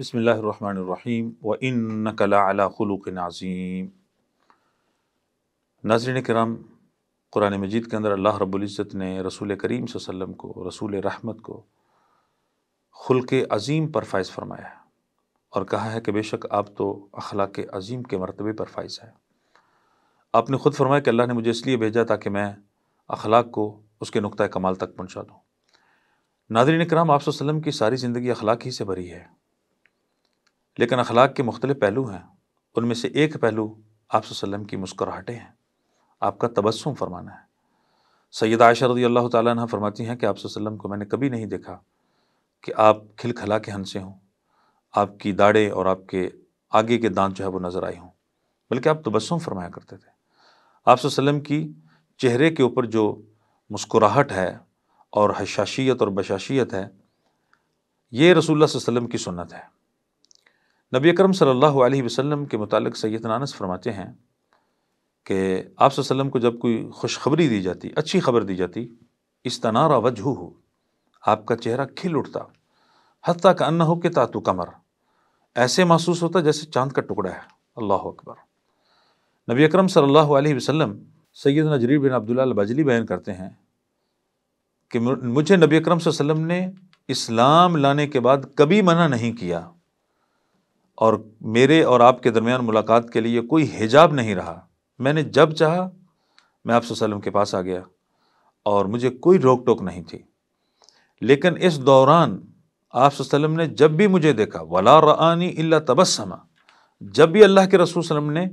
बसमीम व इन कला खलूक नाजीम नाजरन कराम कुरान मजीद के अंदर अल्लाह रब्ज़त ने रसूल करीम वसम को रसूल रहमत को खुल के अज़ीम पर फाइज़ फरमाया है और कहा है कि बेशक आप तो अखलाक अज़ीम के मरतबे पर फाइज़ है आपने ख़ुद फरमाया कि अल्लाह ने मुझे इसलिए भेजा ताकि मैं अखलाक को उसके नुक़ कमाल तक पहुँचा दूँ नादरीन कराम आप की सारी ज़िंदगी अखलाक ही से भरी है लेकिन अखलाक के मुख्तलिफ पहलू हैं उनमें से एक पहलू आप वसम की मुस्कुराहटें हैं आपका तबस्सुम फरमाना है सैद आयशा रदी अल्लाह तह फरमाती हैं कि आप वसम को मैंने कभी नहीं देखा कि आप खिलखिला के हंसे हों आपकी दाढ़ें और आपके आगे के दांत जो है वो नज़र आए हों बल्कि आप तबस्सुम फरमाया करते थे आप वसम की चेहरे के ऊपर जो मुस्कुराहट है और हशाशियत और बशाशियत है ये रसूल वसम की सुन्नत है नबी अकरम सल्लल्लाहु अलैहि वसल्लम के मुतालिक सैद नानस फरमाते हैं कि आप वसल्लम को जब कोई खुशखबरी दी जाती अच्छी खबर दी जाती इस तनारा वजह हो आपका चेहरा खिल उठता हती का अन्न हो के तातु कमर ऐसे महसूस होता जैसे चांद का टुकड़ा है अल्लाह अकबर नबी अकरम सल्लल्लाहु अलैहि वसल्लम नजरी बिन अब्दुल्ल बजली बयान करते हैं कि मुझे नबी अक्रम वसल्लम ने इस्लाम लाने के बाद कभी मना नहीं किया और मेरे और आपके दरमियान मुलाकात के लिए कोई हिजाब नहीं रहा मैंने जब चाहा मैं आप सल्लम के पास आ गया और मुझे कोई रोक टोक नहीं थी लेकिन इस दौरान आप सल्लम ने जब भी मुझे देखा वला रानी इल्ला तबस्समा जब भी अल्लाह के रसूल सल्लम ने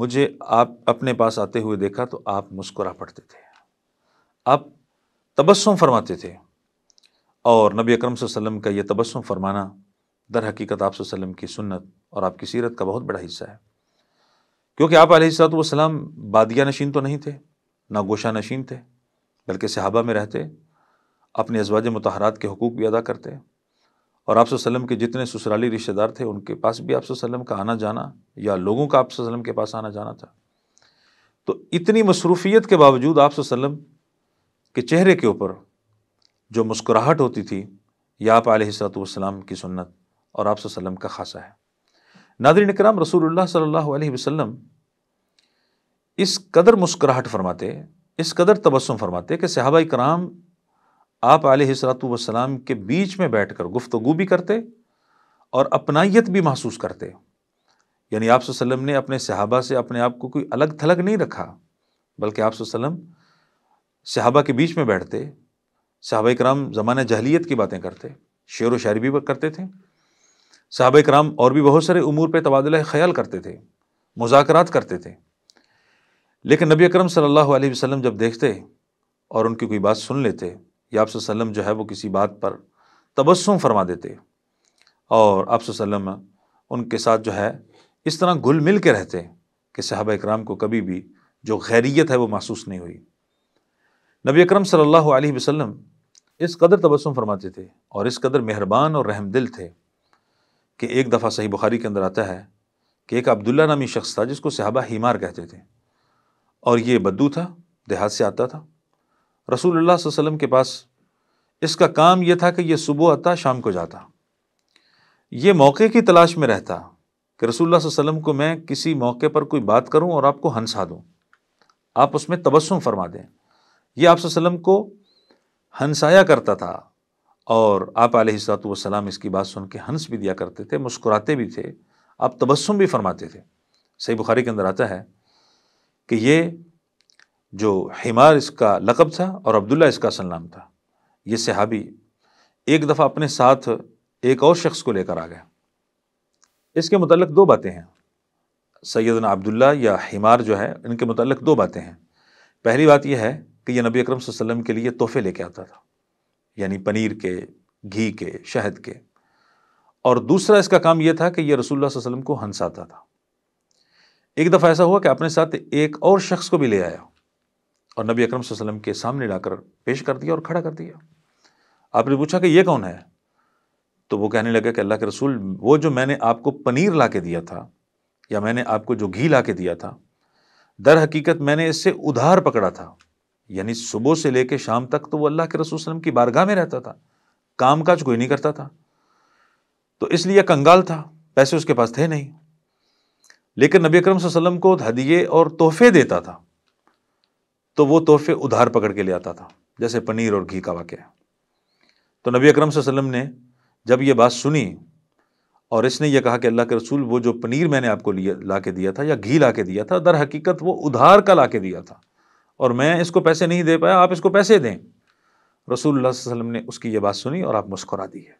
मुझे आप अपने पास आते हुए देखा तो आप मुस्कुरा पड़ते थे आप तबस्सुम फरमाते थे और नबी अकरम सल्लम का ये तबस्सुम फरमाना दर हकीकत आप वसम की सुन्नत और आपकी सीरत का बहुत बड़ा हिस्सा है क्योंकि आप आलतम बादिया नशीन तो नहीं थे ना गोशा नशीन थे बल्कि सहाबा में रहते अपने अजवाज मतहरात के हकूक़ भी अदा करते और आप वसम के जितने ससुराली रिश्तेदार थे उनके पास भी आप वसम का आना जाना या लोगों का आप वसम के पास आना जाना था तो इतनी मसरूफियत के बावजूद आप वसम के चेहरे के ऊपर जो मुस्कुराहट होती थी या आप आलतम की सुन्नत और आप वसम का खासा है नादरीन कराम रसूल अलैहि वसल्लम इस कदर मुस्कुराहट फरमाते इस कदर तबसम फरमाते कि सहाबा कराम आप आलतम के बीच में बैठ कर गुफ्तु भी करते और अपनाइत भी महसूस करते यानी आप सल्लम ने अपने सहाबा से अपने आप को कोई अलग थलग नहीं रखा बल्कि आप सल्लम सहाबा के बीच में बैठते सहाबा कराम जमाने जहलीत की बातें करते शेर व शायरी भी करते थे साहब कराम और भी बहुत सारे उमूर पर तबादला ख्याल करते थे मुजात करते थे लेकिन नबी अकरम सल्लल्लाहु अलैहि वसल्लम जब देखते और उनकी कोई बात सुन लेते या आप सल्लम जो है वो किसी बात पर तबस्सुम फरमा देते और आप सल्लम उनके साथ जो है इस तरह घुल मिल के रहते कि साहब कराम को कभी भी जो खैरियत है वो महसूस नहीं हुई नबी अकरम सल्लल्लाहु अलैहि वसल्लम इस कदर तबस्सुम फरमाते थे और इस कदर मेहरबान और दिल थे कि एक दफ़ा सही बुखारी के अंदर आता है कि एक अब्दुल्ला नामी शख्स था जिसको सहाबा हीमार कहते थे और ये बद्दू था देहात से आता था रसूल वसम के पास इसका काम यह था कि यह सुबह आता शाम को जाता ये मौके की तलाश में रहता कि रसूल वसम को मैं किसी मौके पर कोई बात करूं और आपको हंसा दूं आप उसमें तबस्सुम फरमा दें यह आप को हंसाया करता था और आप आलतम इसकी बात सुन के हंस भी दिया करते थे मुस्कुराते भी थे आप तबस्सुम भी फरमाते थे सही बुखारी के अंदर आता है कि ये जो हिमार इसका लकब था और अब्दुल्ला इसका असल नाम था ये सहाबी एक दफ़ा अपने साथ एक और शख्स को लेकर आ गया इसके मतलब दो बातें हैं सैदना अब्दुल्ला या हिमार जो है इनके मतलब दो बातें हैं पहली बात यह है कि यह नबी अक्रम के लिए तोहफे लेके आता था यानी पनीर के घी के शहद के और दूसरा इसका काम यह था कि यह रसूलुल्लाह वसल्लम को हंसाता था एक दफ़ा ऐसा हुआ कि अपने साथ एक और शख्स को भी ले आया और नबी अकरम वसल्लम के सामने लाकर पेश कर दिया और खड़ा कर दिया आपने पूछा कि ये कौन है तो वो कहने लगा कि अल्लाह के रसूल वो जो मैंने आपको पनीर ला के दिया था या मैंने आपको जो घी ला के दिया था दर हकीकत मैंने इससे उधार पकड़ा था यानी सुबह से लेकर शाम तक तो वो अल्लाह के रसूल वसलम की बारगाह में रहता था काम काज कोई नहीं करता था तो इसलिए कंगाल था पैसे उसके पास थे नहीं लेकिन नबी अकरम वसल्लम को हदिये और तोहफे देता था तो वो तोहफे उधार पकड़ के ले आता था जैसे पनीर और घी का वाक़ तो नबी अकरम वसल्लम ने जब ये बात सुनी और इसने यह कहा कि अल्लाह के रसूल वो जो पनीर मैंने आपको लिए ला के दिया था या घी ला के दिया था दर हकीकत वो उधार का ला के दिया था और मैं इसको पैसे नहीं दे पाया आप इसको पैसे दें रसूल वसल्लम ने उसकी ये बात सुनी और आप मुस्कुरा दिए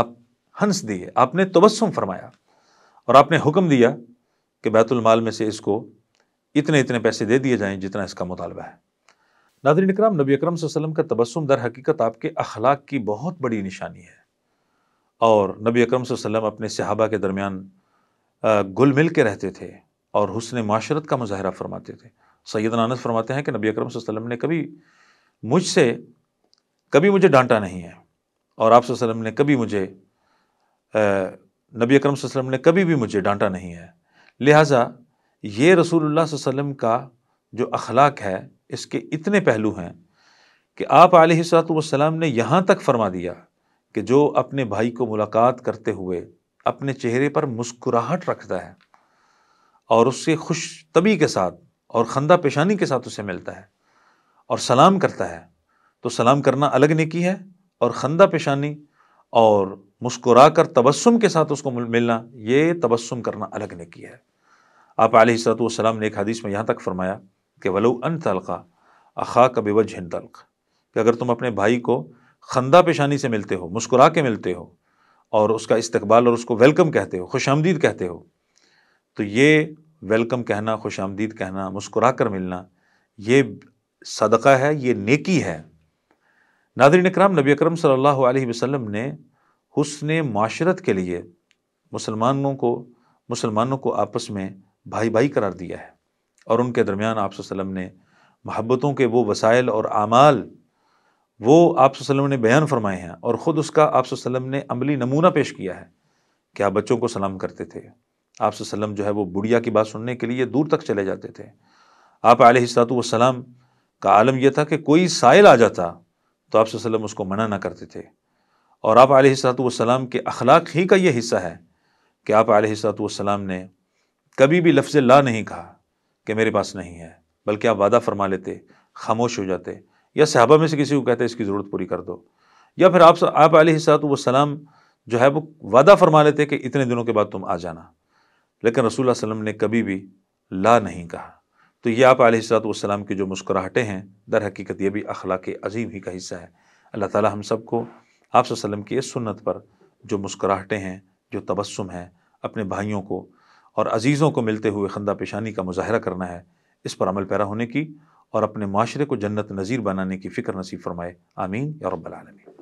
आप हंस दिए आपने तबस्सुम फरमाया और आपने हुक्म दिया कि बैतुलमाल में से इसको इतने इतने पैसे दे दिए जाएं जितना इसका मुतालबा है नादरी इकराम नबी अकरम वसल्लम का तबस्सुम दर हकीकत आपके अखलाक की बहुत बड़ी निशानी है और नबी अकरम वसल्लम अपने सहाबा के दरमियान गुल मिल के रहते थे और हुसन माशरत का मुजाहरा फरमाते थे सैद अनस फरमाते हैं कि नबी अकरम वसल्लम ने कभी मुझसे कभी मुझे डांटा नहीं है और आप वसल्लम ने कभी मुझे नबी अकरम वसल्लम ने कभी भी मुझे डांटा नहीं है लिहाजा ये रसूलुल्लाह वसल्लम का जो अखलाक है इसके इतने पहलू हैं कि आप आलतम ने यहाँ तक फरमा दिया कि जो अपने भाई को मुलाकात करते हुए अपने चेहरे पर मुस्कुराहट रखता है और उससे खुश तबी के साथ और खंदा पेशानी के साथ उसे मिलता है और सलाम करता है तो सलाम करना अलग निकी है और खंदा पेशानी और मुस्कुरा कर तबस्म के साथ उसको मिलना ये तबस्म करना अलग निकी है आप आलतम ने एक हदीस में यहाँ तक फरमाया कि वलो अन तलका अखा का बेवज हिन तलक कि अगर तुम अपने भाई को खंदा पेशानी से मिलते हो मुस्कुरा के मिलते हो और उसका इस्तकबाल और उसको वेलकम कहते हो खुश कहते हो तो ये वेलकम कहना खुश आमदीद कहना मुस्कुरा कर मिलना ये सदका है ये नेकी है नादरी नकराम नबी अक्रम सल्लल्लाहु ने हसन माशरत के लिए मुसलमानों को मुसलमानों को आपस में भाई भाई करार दिया है और उनके दरमियान आप ने महब्बतों के वो वसाइल और आमाल वो आप ने बयान फरमाए हैं और ख़ुद उसका आप ने अमली नमूना पेश किया है कि आप बच्चों को सलाम करते थे आप सल्लम जो है वो बुढ़िया की बात सुनने के लिए दूर तक चले जाते थे आप वसलाम का आलम यह था कि कोई साइल आ जाता तो आप सल्लम उसको मना ना करते थे और आप वसलाम के अखलाक ही का यह हिस्सा है कि आप वसलाम ने कभी भी लफ्ज़ ला नहीं कहा कि मेरे पास नहीं है बल्कि आप वादा फरमा लेते खामोश हो जाते या सहाबा में से किसी को कहते इसकी ज़रूरत पूरी कर दो या फिर आप आप वसलाम जो है वो वादा फरमा लेते कि इतने दिनों के बाद तुम आ जाना लेकिन रसूल वसम ने कभी भी ला नहीं कहा तो ये आप आलतम की जो मुस्कुराहटें हैं दर हकीकत ये भी के अजीम ही का हिस्सा है अल्लाह ताली हम सबको आप वसलम की इस सुनत पर जो मुस्कुराहटें हैं जो तबस्म है अपने भाइयों को और अजीज़ों को मिलते हुए खंदा पेशानी का मुजाहरा करना है इस पर अमल पैरा होने की और अपने माशरे को जन्नत नज़ीर बनाने की फ़िक्र नसीब फरमाए आमीन या रब्बल